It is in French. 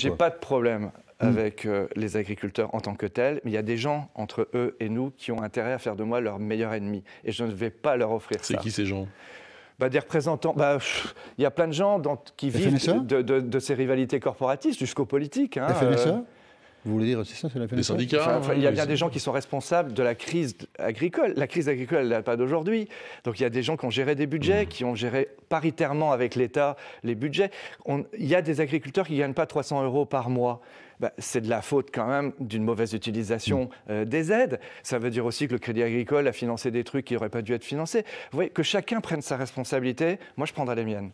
J'ai pas de problème hmm. avec euh, les agriculteurs en tant que tels, mais il y a des gens entre eux et nous qui ont intérêt à faire de moi leur meilleur ennemi. Et je ne vais pas leur offrir ça. C'est qui ces gens bah, des représentants. Bah, il y a plein de gens qui vivent de, ces rivalités corporatistes jusqu'aux politiques. Hein, vous voulez dire, c'est ça, c'est la fin des syndicats. il y a bien des gens qui sont responsables de la crise agricole. La crise agricole, elle n'a pas d'aujourd'hui. Donc il y a des gens qui ont géré des budgets, mm. qui ont géré paritairement avec l'État les budgets. il y a des agriculteurs qui ne gagnent pas 300 euros par mois. Bah, c'est de la faute quand même d'une mauvaise utilisation mm. euh, des aides. Ça veut dire aussi que le Crédit Agricole a financé des trucs qui n'auraient pas dû être financés. Vous voyez, que chacun prenne sa responsabilité, moi je prendrai les miennes.